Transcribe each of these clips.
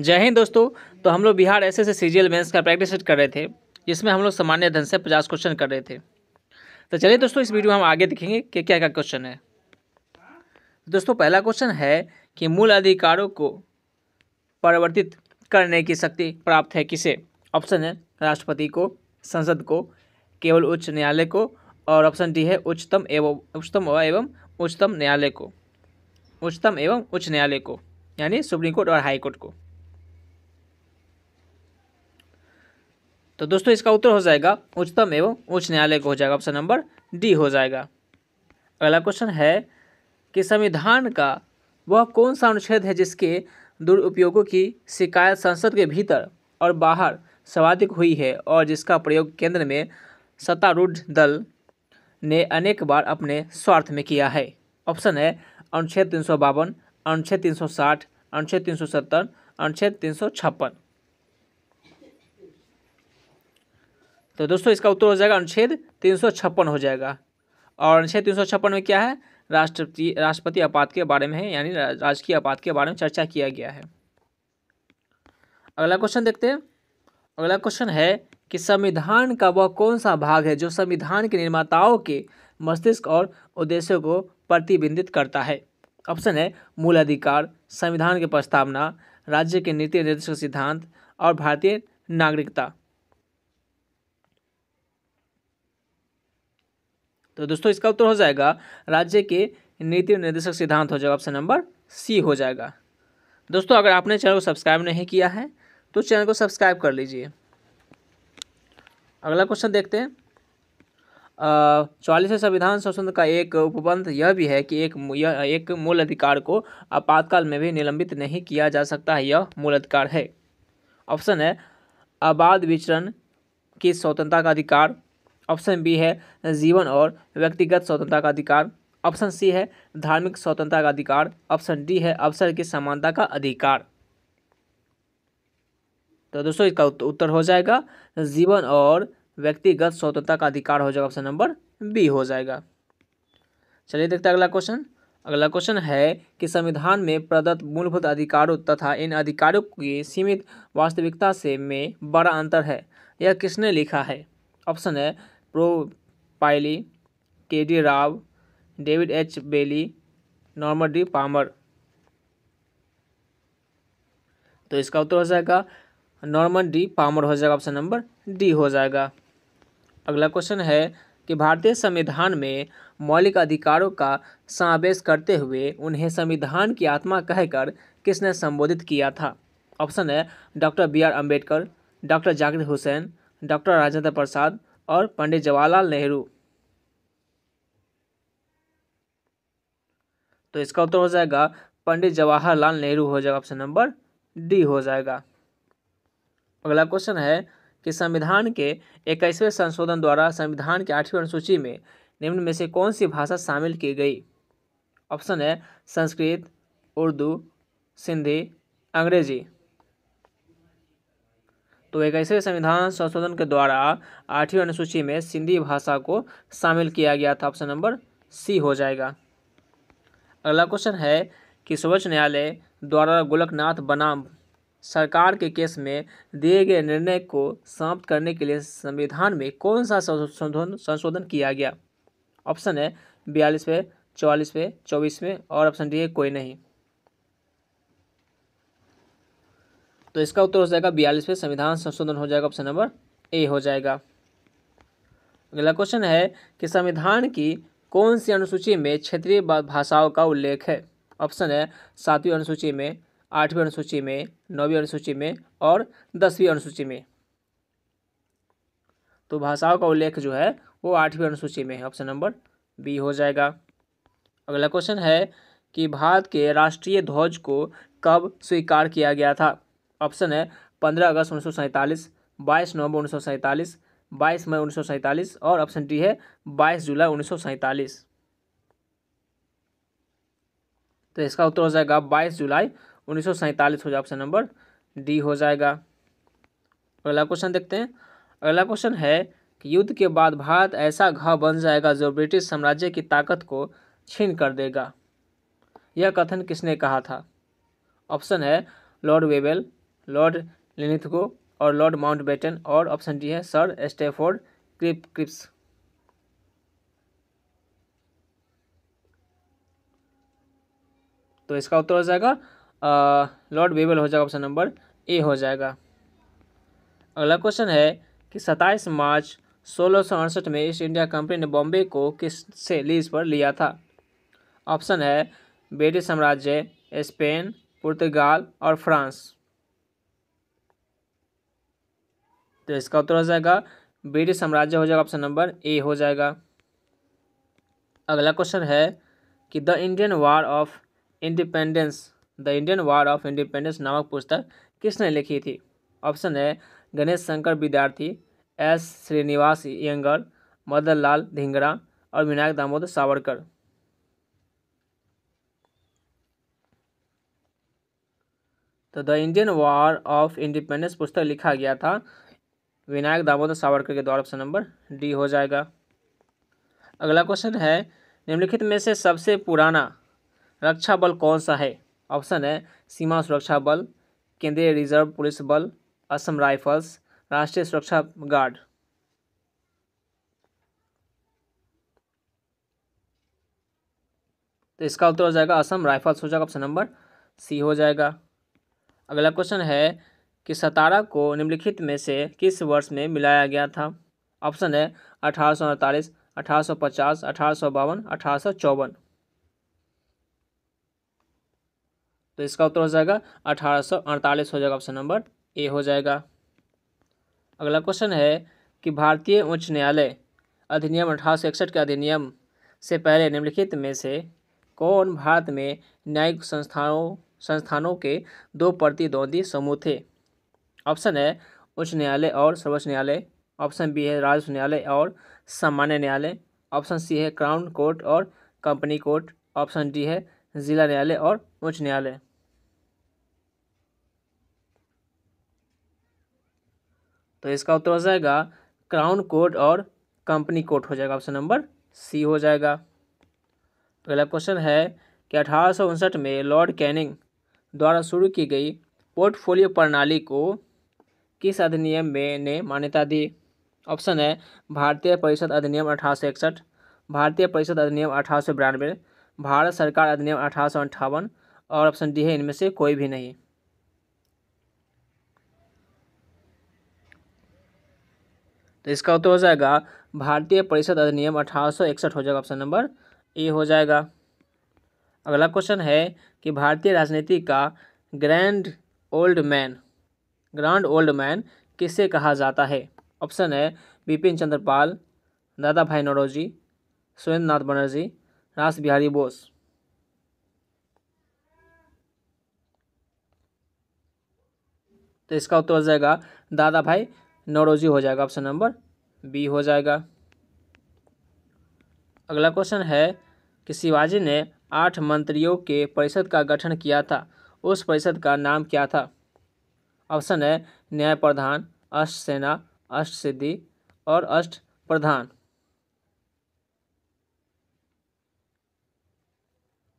जय हिंद दोस्तों तो हम लोग Bihar S S C G का प्रैक्टिस सेट कर रहे थे जिसमें हम लोग सामान्य धन से पचास क्वेश्चन कर रहे थे तो चलिए दोस्तों इस वीडियो में हम आगे देखेंगे कि क्या क्या क्वेश्चन है दोस्तों पहला क्वेश्चन है कि मूल अधिकारों को परिवर्तित करने की शक्ति प्राप्त है किसे ऑप्शन है राष्ट्रपति को संसद को केवल उच्च न्यायालय को और ऑप्शन डी है उच्चतम एवं उच्चतम एवं उच्चतम न्यायालय को उच्चतम एवं उच्च न्यायालय को यानी सुप्रीम कोर्ट और हाई कोर्ट को तो दोस्तों इसका उत्तर हो जाएगा उच्चतम एवं उच्च न्यायालय को हो जाएगा ऑप्शन नंबर डी हो जाएगा अगला क्वेश्चन है कि संविधान का वह कौन सा अनुच्छेद है जिसके दुरुपयोगों की शिकायत संसद के भीतर और बाहर सर्वाधिक हुई है और जिसका प्रयोग केंद्र में सत्तारूढ़ दल ने अनेक बार अपने स्वार्थ में किया है ऑप्शन है अनुच्छेद तीन सौ बावन अनुच्छेद तीन सौ साठ अनुच्छेद तीन सौ सत्तर अनुच्छेद तीन सौ छप्पन तो दोस्तों इसका उत्तर हो जाएगा अनुच्छेद तीन हो जाएगा और अनुच्छेद तीन में क्या है राष्ट्रपति राष्ट्रपति आपात के बारे में है यानी राजकीय आपात के बारे में चर्चा किया गया है अगला क्वेश्चन देखते हैं अगला क्वेश्चन है कि संविधान का वह कौन सा भाग है जो संविधान के निर्माताओं के मस्तिष्क और उद्देश्यों को प्रतिबिंबित करता है ऑप्शन है मूल अधिकार संविधान की प्रस्तावना राज्य के नीति निर्देशक सिद्धांत और भारतीय नागरिकता तो दोस्तों इसका उत्तर हो जाएगा राज्य के नीति निर्देशक सिद्धांत हो जाएगा ऑप्शन नंबर सी हो जाएगा दोस्तों अगर आपने चैनल को सब्सक्राइब नहीं किया है तो चैनल को सब्सक्राइब कर लीजिए अगला क्वेश्चन देखते हैं चालीसवें संविधान संशोधन का एक उपबंध यह भी है कि एक यह एक मूल अधिकार को आपातकाल में भी निलंबित नहीं किया जा सकता है यह मूल अधिकार है ऑप्शन है आबाद विचरण की स्वतंत्रता का अधिकार ऑप्शन बी है जीवन और व्यक्तिगत स्वतंत्रता का अधिकार ऑप्शन सी है धार्मिक स्वतंत्रता का अधिकार ऑप्शन डी है अवसर की समानता का अधिकार तो दोस्तों इसका उत्तर हो जाएगा जीवन और व्यक्तिगत स्वतंत्रता का अधिकार हो जाएगा ऑप्शन नंबर बी हो जाएगा चलिए देखते हैं अगला क्वेश्चन अगला क्वेश्चन है कि संविधान में प्रदत्त मूलभूत अधिकारों तथा इन अधिकारों की सीमित वास्तविकता से में बड़ा अंतर है यह किसने लिखा है ऑप्शन है प्रो पायली K D Rao David H Bayley Norman D Palmer तो इसका उत्तर हो जाएगा नॉर्मन डी पामर हो जाएगा ऑप्शन नंबर डी हो जाएगा अगला क्वेश्चन है कि भारतीय संविधान में मौलिक अधिकारों का समावेश करते हुए उन्हें संविधान की आत्मा कहकर किसने संबोधित किया था ऑप्शन है doctor B R Ambedkar doctor Zakir Hussain doctor Rajendra Prasad और पंडित जवाहरलाल नेहरू तो इसका उत्तर हो जाएगा पंडित जवाहरलाल नेहरू हो जाएगा ऑप्शन नंबर डी हो जाएगा अगला क्वेश्चन है कि संविधान के इक्कीसवें संशोधन द्वारा संविधान की आठवीं अनुसूची में निम्न में से कौन सी भाषा शामिल की गई ऑप्शन है संस्कृत उर्दू सिंधी अंग्रेजी तो एक ऐसे संविधान संशोधन के द्वारा आठवीं अनुसूची में सिंधी भाषा को शामिल किया गया था ऑप्शन नंबर सी हो जाएगा अगला क्वेश्चन है कि सर्वोच्च न्यायालय द्वारा गोलकनाथ बनाम सरकार के केस में दिए गए निर्णय को समाप्त करने के लिए संविधान में कौन सा संशोधन संशोधन किया गया ऑप्शन है बयालीसवें चौवालीसवें चौबीसवें और ऑप्शन डी है कोई नहीं तो इसका उत्तर हो जाएगा बयालीस पे संविधान संशोधन हो जाएगा ऑप्शन नंबर ए हो जाएगा अगला क्वेश्चन है कि संविधान की कौन सी अनुसूची में क्षेत्रीय भाषाओं का उल्लेख है ऑप्शन है सातवीं अनुसूची में आठवीं अनुसूची में नौवीं अनुसूची में और दसवीं अनुसूची में तो भाषाओं का उल्लेख जो है वो आठवीं अनुसूची में है ऑप्शन नंबर बी हो जाएगा अगला क्वेश्चन है कि भारत के राष्ट्रीय ध्वज को कब स्वीकार किया गया था ऑप्शन है पंद्रह अगस्त उन्नीस सौ बाईस नवंबर उन्नीस सौ सैंतालीस बाईस मई उन्नीस सौ सैंतालीस और ऑप्शन डी है बाईस जुलाई उन्नीस सौ सैंतालीस तो इसका उत्तर हो जाएगा बाईस जुलाई उन्नीस सौ सैंतालीस हो जाएगा ऑप्शन नंबर डी हो जाएगा अगला क्वेश्चन देखते हैं अगला क्वेश्चन है कि युद्ध के बाद भारत ऐसा घाव बन जाएगा जो ब्रिटिश साम्राज्य की ताकत को छीन कर देगा यह कथन किसने कहा था ऑप्शन है लॉर्ड वेबेल लॉर्ड लिनिथगो और लॉर्ड माउंटबेटन और ऑप्शन डी है सर स्टेफोर्ड क्रिप क्रिप्स तो इसका उत्तर हो जाएगा लॉर्ड बेबल हो जाएगा ऑप्शन नंबर ए हो जाएगा अगला क्वेश्चन है कि सत्ताईस मार्च सोलह में ईस्ट इंडिया कंपनी ने बॉम्बे को किस से लीज पर लिया था ऑप्शन है ब्रिटिश साम्राज्य स्पेन पुर्तगाल और फ्रांस तो इसका उत्तर हो जाएगा ब्रिटिश साम्राज्य हो जाएगा ऑप्शन नंबर ए हो जाएगा अगला क्वेश्चन है कि the Indian war of independence the Indian war of independence नामक पुस्तक किसने लिखी थी ऑप्शन है गणेश शंकर विद्यार्थी एस श्रीनिवास यंगर मदन लाल धिंगरा और विनायक दामोदर सावरकर तो the Indian war of independence पुस्तक लिखा गया था विनायक दामोदर सावरकर के द्वारा ऑप्शन नंबर डी हो जाएगा अगला क्वेश्चन है निम्नलिखित में से सबसे पुराना रक्षा बल कौन सा है ऑप्शन है सीमा सुरक्षा बल केंद्रीय रिजर्व पुलिस बल असम राइफल्स राष्ट्रीय सुरक्षा गार्ड तो इसका उत्तर हो जाएगा असम राइफल्स हो जाएगा ऑप्शन नंबर सी हो जाएगा अगला क्वेश्चन है कि सतारा को निम्नलिखित में से किस वर्ष में मिलाया गया था ऑप्शन है अठारह सौ अड़तालीस अठारह सौ पचास अठारह सौ बावन अठारह सौ चौवन तो इसका उत्तर हो जाएगा अठारह सौ अड़तालीस हो जाएगा ऑप्शन नंबर ए हो जाएगा अगला क्वेश्चन है कि भारतीय उच्च न्यायालय अधिनियम अठारह सौ इकसठ के अधिनियम से पहले निम्नलिखित में से कौन भारत में न्यायिक संस्थानों संस्थानों के दो प्रतिद्वंदी समूह थे ऑप्शन है उच्च न्यायालय और सर्वोच्च न्यायालय ऑप्शन बी है राजस्व न्यायालय और सामान्य न्यायालय ऑप्शन सी है क्राउन कोर्ट और कंपनी कोर्ट ऑप्शन डी है जिला न्यायालय और उच्च न्यायालय तो इसका उत्तर हो जाएगा क्राउन कोर्ट और कंपनी कोर्ट हो जाएगा ऑप्शन नंबर सी हो जाएगा तो अगला क्वेश्चन है कि अठारह में लॉर्ड कैनिंग द्वारा शुरू की गई पोर्टफोलियो प्रणाली को किस अधिनियम में ने मान्यता दी ऑप्शन है भारतीय परिषद अधिनियम अठारह भारतीय परिषद अधिनियम अठारह भारत सरकार अधिनियम अठारह और ऑप्शन डी है इनमें से कोई भी नहीं तो इसका उत्तर हो जाएगा भारतीय परिषद अधिनियम अठारह हो जाएगा ऑप्शन नंबर ए हो जाएगा अगला क्वेश्चन है कि भारतीय राजनीति का grand old man grand old man किसे कहा जाता है ऑप्शन है बिपिन चंद्रपाल दादा भाई नौरोजी सुरेंद्र नाथ बनर्जी रास बिहारी बोस तो इसका उत्तर हो जाएगा दादा भाई नौरोजी हो जाएगा ऑप्शन नंबर बी हो जाएगा अगला क्वेश्चन है कि शिवाजी ने आठ मंत्रियों के परिषद का गठन किया था उस परिषद का नाम क्या था ऑप्शन है न्याय प्रधान अष्ट सेना अष्ट सिद्धि और अष्ट प्रधान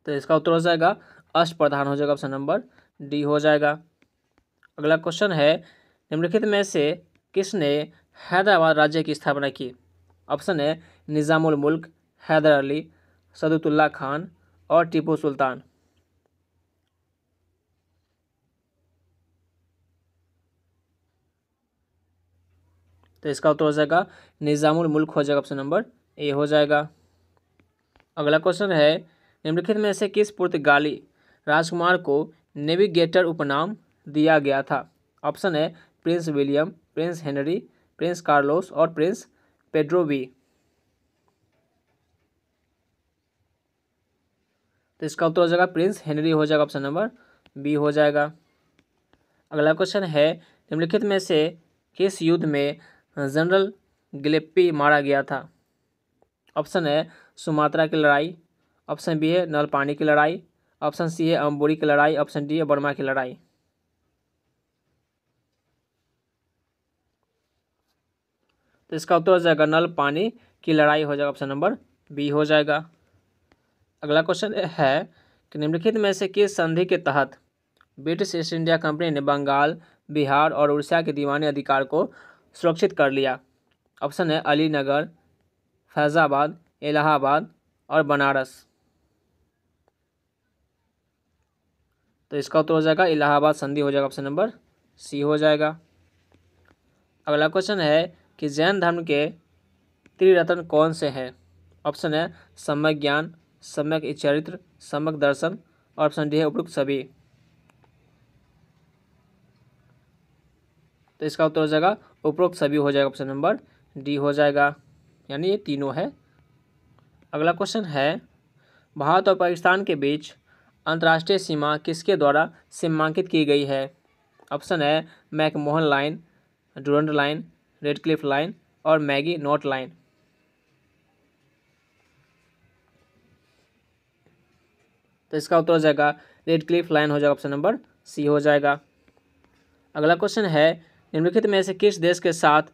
तो इसका उत्तर हो जाएगा अष्ट प्रधान हो जाएगा ऑप्शन नंबर डी हो जाएगा अगला क्वेश्चन है निम्नलिखित में से किसने हैदराबाद राज्य की स्थापना की ऑप्शन है निज़ामुल मुल्क हैदर अली सदतुल्ला खान और टीपू सुल्तान तो इसका उत्तर हो जाएगा निज़ामुल मुल्क हो जाएगा ऑप्शन नंबर ए हो जाएगा अगला क्वेश्चन है निम्नलिखित में से किस पुर्तगाली राजकुमार को नेविगेटर उपनाम दिया गया था ऑप्शन है prince William prince Henry prince Carlos और प्रिंस पेड्रो तो इसका उत्तर हो जाएगा प्रिंस हेनरी हो जाएगा ऑप्शन नंबर बी हो जाएगा अगला क्वेश्चन है निम्नलिखित में से किस युद्ध में जनरल गिलेप्पी मारा गया था ऑप्शन है सुमात्रा की लड़ाई ऑप्शन बी है नलपानी की लड़ाई ऑप्शन सी है अम्बोरी की लड़ाई ऑप्शन डी है बर्मा की लड़ाई तो इसका उत्तर हो जाएगा नल पानी की लड़ाई हो जाएगा ऑप्शन नंबर बी हो जाएगा अगला क्वेश्चन है कि निम्नलिखित में से किस संधि के तहत ब्रिटिश ईस्ट इंडिया कंपनी ने बंगाल बिहार और उड़ीसा के दीवानी अधिकार को सुरक्षित कर लिया ऑप्शन है अलीनगर फैज़ाबाद इलाहाबाद और बनारस तो इसका उत्तर हो जाएगा इलाहाबाद संधि हो जाएगा ऑप्शन नंबर सी हो जाएगा अगला क्वेश्चन है कि जैन धर्म के त्रिरत्न कौन से हैं ऑप्शन है सम्यक ज्ञान सम्यक चरित्र सम्यक दर्शन और ऑप्शन डी है उपयुक्त सभी तो इसका उत्तर हो जाएगा उपरोक्त सभी हो जाएगा ऑप्शन नंबर डी हो जाएगा यानी ये तीनों है अगला क्वेश्चन है भारत और पाकिस्तान के बीच अंतर्राष्ट्रीय सीमा किसके द्वारा सीमांकित की गई है ऑप्शन है McMahon line Durand line Radcliffe line और मैगी नॉट लाइन तो इसका उत्तर हो जाएगा रेड क्लिफ लाइन हो जाएगा ऑप्शन नंबर सी हो जाएगा अगला क्वेश्चन है निम्नलिखित में से किस देश के साथ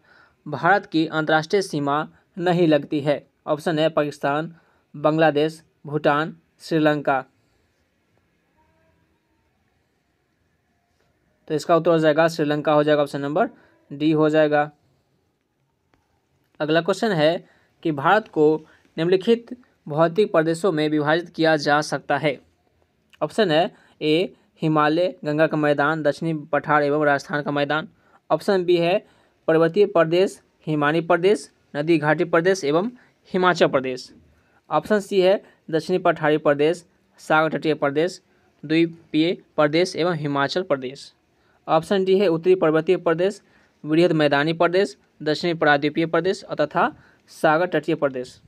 भारत की अंतर्राष्ट्रीय सीमा नहीं लगती है ऑप्शन है पाकिस्तान बांग्लादेश भूटान श्रीलंका तो इसका उत्तर हो जाएगा श्रीलंका हो जाएगा ऑप्शन नंबर डी हो जाएगा अगला क्वेश्चन है कि भारत को निम्नलिखित भौतिक प्रदेशों में विभाजित किया जा सकता है ऑप्शन है ए हिमालय गंगा का मैदान दक्षिणी पठार एवं राजस्थान का मैदान ऑप्शन बी है पर्वतीय प्रदेश हिमानी प्रदेश नदी घाटी प्रदेश एवं हिमाचल प्रदेश ऑप्शन सी है दक्षिणी पठारी प्रदेश सागर तटीय प्रदेश द्वीपीय प्रदेश एवं हिमाचल प्रदेश ऑप्शन डी है उत्तरी पर्वतीय प्रदेश वृहद मैदानी प्रदेश दक्षिणी प्राद्वीपीय प्रदेश तथा सागर तटीय प्रदेश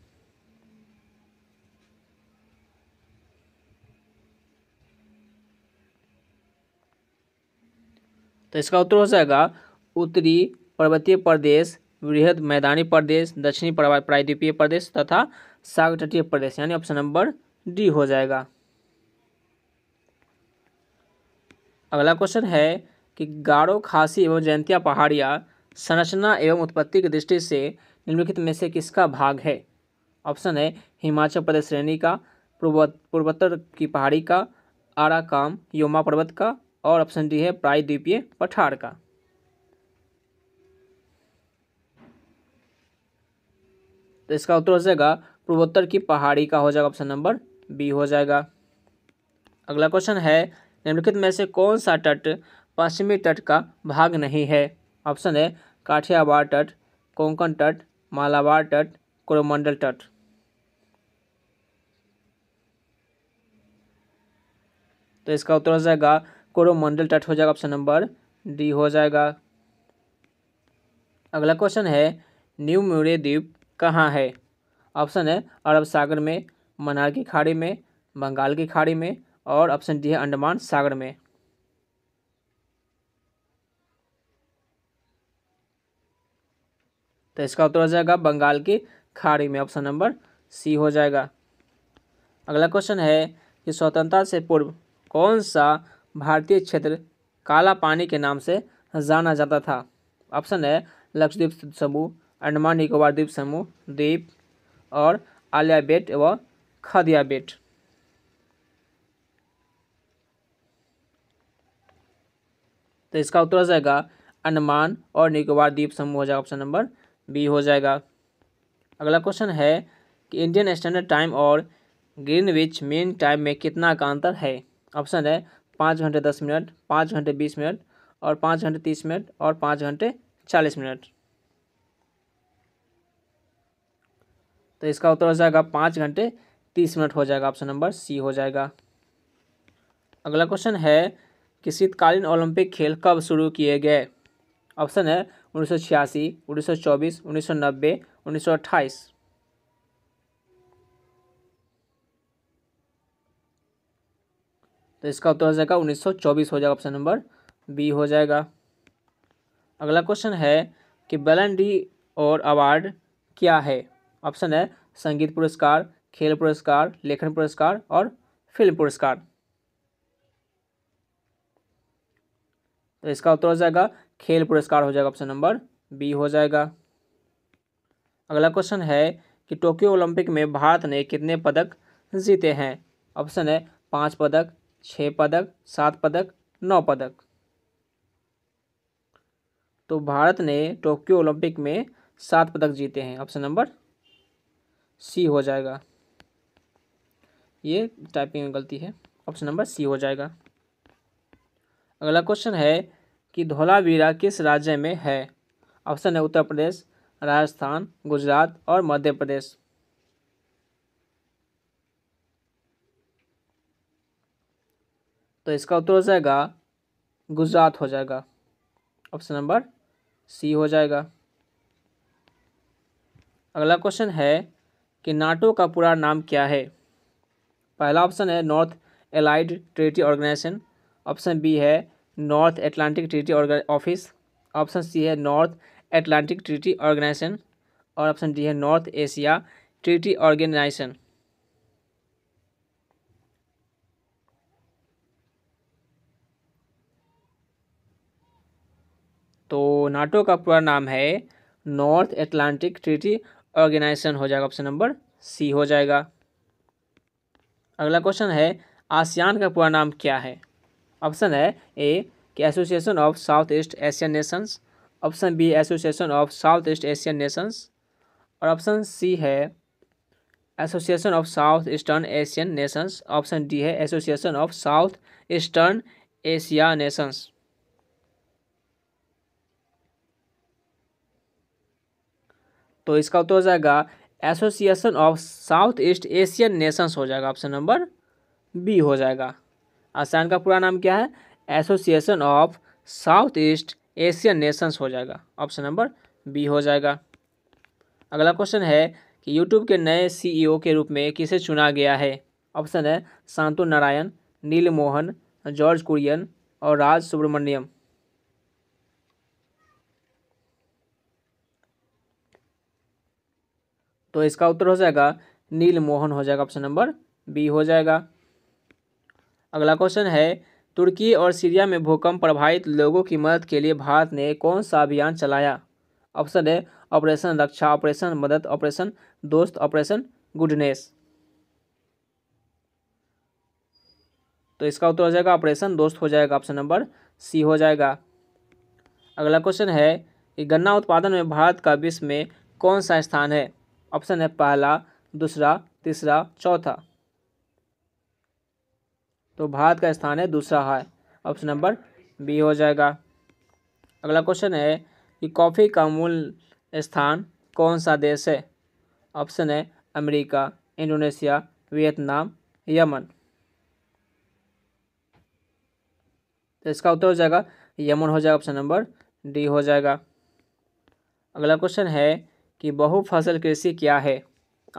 तो इसका उत्तर हो जाएगा उत्तरी पर्वतीय प्रदेश वृहद मैदानी प्रदेश दक्षिणी प्रायद्वीपीय प्रदेश तथा सागर तटीय प्रदेश यानी ऑप्शन नंबर डी हो जाएगा अगला क्वेश्चन है कि गाढ़ो खासी एवं जयंतिया पहाड़िया संरचना एवं उत्पत्ति की दृष्टि से निम्नलिखित में से किसका भाग है ऑप्शन है हिमाचल प्रदेश श्रेणी का पूर्वोत्तर की पहाड़ी का आराकाम योमा पर्वत का और ऑप्शन डी है प्रायद्वीपीय पठार का तो इसका उत्तर हो जाएगा पूर्वोत्तर की पहाड़ी का हो जाएगा ऑप्शन नंबर बी हो जाएगा अगला क्वेश्चन है निम्नलिखित में से कौन सा तट पश्चिमी तट का भाग नहीं है ऑप्शन है काठियावाड़ तट कोंकण तट मालाबार तट कोरोमंडल तट तो इसका उत्तर हो जाएगा कोरोमंडल तट हो जाएगा ऑप्शन नंबर डी हो जाएगा अगला क्वेश्चन है न्यू म्यूरे द्वीप कहाँ है ऑप्शन है अरब सागर में मनार की खाड़ी में बंगाल की खाड़ी में और ऑप्शन डी है अंडमान सागर में तो इसका उत्तर हो जाएगा बंगाल की खाड़ी में ऑप्शन नंबर सी हो जाएगा अगला क्वेश्चन है कि स्वतंत्रता से पूर्व कौन सा भारतीय क्षेत्र काला पानी के नाम से जाना जाता था ऑप्शन है लक्षद्वीप समूह अंडमान निकोबार द्वीप समूह द्वीप और आलिया बेट व खदिया बेट तो इसका उत्तर हो जाएगा अंडमान और निकोबार द्वीप समूह हो जाएगा ऑप्शन नंबर बी हो जाएगा अगला क्वेश्चन है कि इंडियन स्टैंडर्ड टाइम और ग्रीनविच मेन टाइम में कितना का अंतर है ऑप्शन है पाँच घंटे दस मिनट पाँच घंटे बीस मिनट और पाँच घंटे तीस मिनट और पाँच घंटे चालीस मिनट तो इसका उत्तर हो जाएगा पाँच घंटे तीस मिनट हो जाएगा ऑप्शन नंबर सी हो जाएगा अगला क्वेश्चन है कि शीतकालीन ओलंपिक खेल कब शुरू किए गए ऑप्शन है उन्नीस सौ छियासी उन्नीस सौ चौबीस उन्नीस सौ नब्बे उन्नीस सौ अट्ठाईस तो इसका उत्तर हो जाएगा उन्नीस सौ चौबीस हो जाएगा ऑप्शन नंबर बी हो जाएगा अगला क्वेश्चन है कि बेलन डी और अवार्ड क्या है ऑप्शन है संगीत पुरस्कार खेल पुरस्कार लेखन पुरस्कार और फिल्म पुरस्कार तो इसका उत्तर हो जाएगा खेल पुरस्कार हो जाएगा ऑप्शन नंबर बी हो जाएगा अगला क्वेश्चन है कि टोक्यो ओलंपिक में भारत ने कितने पदक जीते हैं ऑप्शन है पाँच पदक छः पदक सात पदक नौ पदक तो भारत ने टोक्यो ओलंपिक में सात पदक जीते हैं ऑप्शन नंबर सी हो जाएगा ये टाइपिंग में गलती है ऑप्शन नंबर सी हो जाएगा अगला क्वेश्चन है कि धोलावीरा किस राज्य में है ऑप्शन है उत्तर प्रदेश राजस्थान गुजरात और मध्य प्रदेश तो इसका उत्तर हो जाएगा गुजरात हो जाएगा ऑप्शन नंबर सी हो जाएगा अगला क्वेश्चन है कि नाटो का पूरा नाम क्या है पहला ऑप्शन है north allied treaty organisation option B है north Atlantic treaty office option C है नॉर्थ एटलांटिक ट्रीटी ऑर्गेनाइजेशन और ऑप्शन डी है नॉर्थ एशिया ट्रीटी ऑर्गेनाइजेशन तो नाटो का पूरा नाम है नॉर्थ एटलांटिक ट्रीटी ऑर्गेनाइजेशन हो जाएगा ऑप्शन नंबर सी हो जाएगा अगला क्वेश्चन है आसियान का पूरा नाम क्या है ऑप्शन है ए कि association of south east Asian nations option B association of south east Asian nations और ऑप्शन सी है association of south eastern Asian nations option D है association of south eastern Asia nations तो इसका उत्तर हो जाएगा association of south east Asian nations हो जाएगा ऑप्शन नंबर बी हो जाएगा आसान का पूरा नाम क्या है association of south east Asian nations हो जाएगा ऑप्शन नंबर बी हो जाएगा अगला क्वेश्चन है कि यूट्यूब के नए सी e के रूप में किसे चुना गया है ऑप्शन है शांतु नारायण नील मोहन जॉर्ज कुरियन और राज सुब्रमण्यम तो इसका उत्तर हो जाएगा नील मोहन हो जाएगा ऑप्शन नंबर बी हो जाएगा अगला क्वेश्चन है तुर्की और सीरिया में भूकंप प्रभावित लोगों की मदद के लिए भारत ने कौन सा अभियान चलाया ऑप्शन है operation Raksha operation Madad operation Dost operation goodness तो इसका उत्तर हो जाएगा ऑपरेशन दोस्त हो जाएगा ऑप्शन नंबर सी हो जाएगा अगला क्वेश्चन है कि गन्ना उत्पादन में भारत का विश्व में कौन सा स्थान है ऑप्शन है पहला दूसरा तीसरा चौथा तो भारत का स्थान है दूसरा है ऑप्शन नंबर बी हो जाएगा अगला क्वेश्चन है कि कॉफ़ी का मूल स्थान कौन सा देश है ऑप्शन है अमेरिका इंडोनेशिया वियतनाम यमन तो इसका उत्तर हो जाएगा यमन हो जाएगा ऑप्शन नंबर डी हो जाएगा अगला क्वेश्चन है कि बहुफसल कृषि क्या है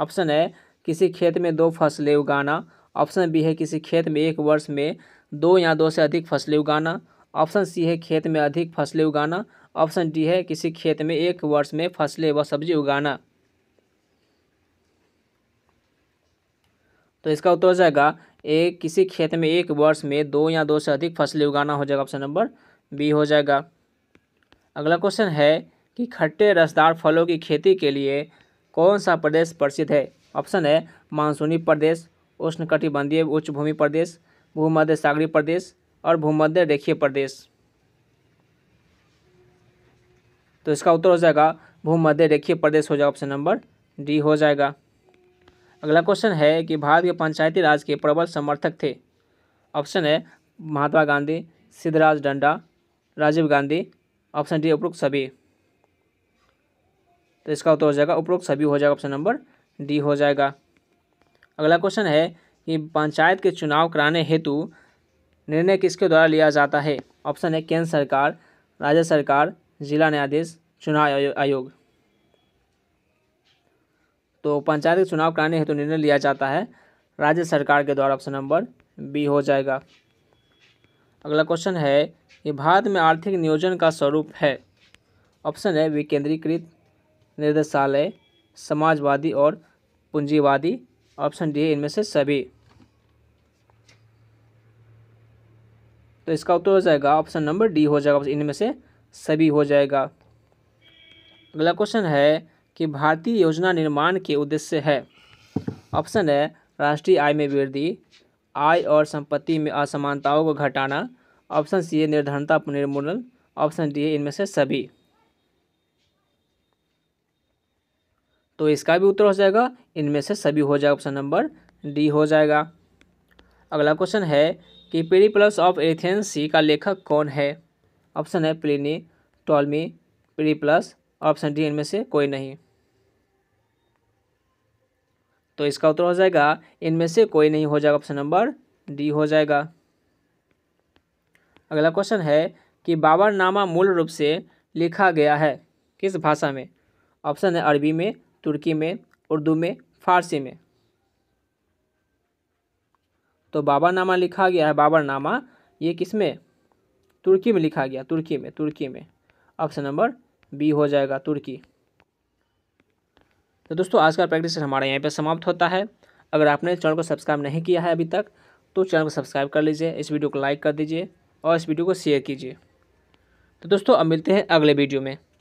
ऑप्शन है किसी खेत में दो फसलें उगाना ऑप्शन बी है किसी खेत में एक वर्ष में दो या दो से अधिक फसलें उगाना ऑप्शन सी है खेत में अधिक फसलें उगाना ऑप्शन डी है किसी खेत में एक वर्ष में फसलें व सब्जी उगाना तो इसका उत्तर हो जाएगा एक किसी खेत में एक वर्ष में दो या दो से अधिक फसलें उगाना हो जाएगा ऑप्शन नंबर बी हो जाएगा अगला क्वेश्चन है कि खट्टे रसदार फलों की खेती के लिए कौन सा प्रदेश प्रसिद्ध है ऑप्शन है मानसूनी प्रदेश उष्णकटिबंधीय उच्च भूमि प्रदेश भूमध्य सागरी प्रदेश और भूमध्य रेखीय प्रदेश तो इसका उत्तर हो जाएगा भूमध्य रेखीय प्रदेश हो जाएगा ऑप्शन नंबर डी हो जाएगा अगला क्वेश्चन है कि भारत के पंचायती राज के प्रबल समर्थक थे ऑप्शन है महात्मा गांधी सिद्धराज डंडा राजीव गांधी ऑप्शन डी उपरुक्त सभी तो इसका उत्तर हो जाएगा उपरोक्त सभी हो जाएगा ऑप्शन नंबर डी हो जाएगा अगला क्वेश्चन है कि पंचायत के चुनाव कराने हेतु निर्णय किसके द्वारा लिया जाता है ऑप्शन है केंद्र सरकार राज्य सरकार जिला न्यायाधीश चुनाव आयोग तो पंचायत के चुनाव कराने हेतु निर्णय लिया जाता है राज्य सरकार के द्वारा ऑप्शन नंबर बी हो जाएगा अगला क्वेश्चन है कि भारत में आर्थिक नियोजन का स्वरूप है ऑप्शन है विकेंद्रीकृत निर्देशालय समाजवादी और पूंजीवादी ऑप्शन डी इनमें से सभी तो इसका उत्तर हो जाएगा ऑप्शन नंबर डी हो जाएगा इनमें से सभी हो जाएगा अगला क्वेश्चन है कि भारतीय योजना निर्माण के उद्देश्य है ऑप्शन है राष्ट्रीय आय में वृद्धि आय और संपत्ति में असमानताओं को घटाना ऑप्शन सी है निर्धनता निर्मूलन ऑप्शन डी है इनमें से सभी तो इसका भी उत्तर हो जाएगा इनमें से सभी हो जाएगा ऑप्शन नंबर डी हो जाएगा अगला क्वेश्चन है कि प्लस ऑफ एरिथेन सी का लेखक कौन है ऑप्शन है Pliny Ptolemy plus option D इनमें से कोई नहीं तो इसका उत्तर हो जाएगा इनमें से कोई नहीं हो जाएगा ऑप्शन नंबर डी हो जाएगा अगला क्वेश्चन है कि बाबरनामा मूल रूप से लिखा गया है किस भाषा में ऑप्शन है अरबी में तुर्की में उर्दू में फारसी में तो बाबरनामा लिखा गया है बाबरनामा ये किस में तुर्की में लिखा गया तुर्की में तुर्की में ऑप्शन नंबर बी हो जाएगा तुर्की तो दोस्तों आज का प्रैक्टिस हमारा यहाँ पे समाप्त होता है अगर आपने चैनल को सब्सक्राइब नहीं किया है अभी तक तो चैनल को सब्सक्राइब कर लीजिए इस वीडियो को लाइक कर दीजिए और इस वीडियो को शेयर कीजिए तो दोस्तों अब मिलते हैं अगले वीडियो में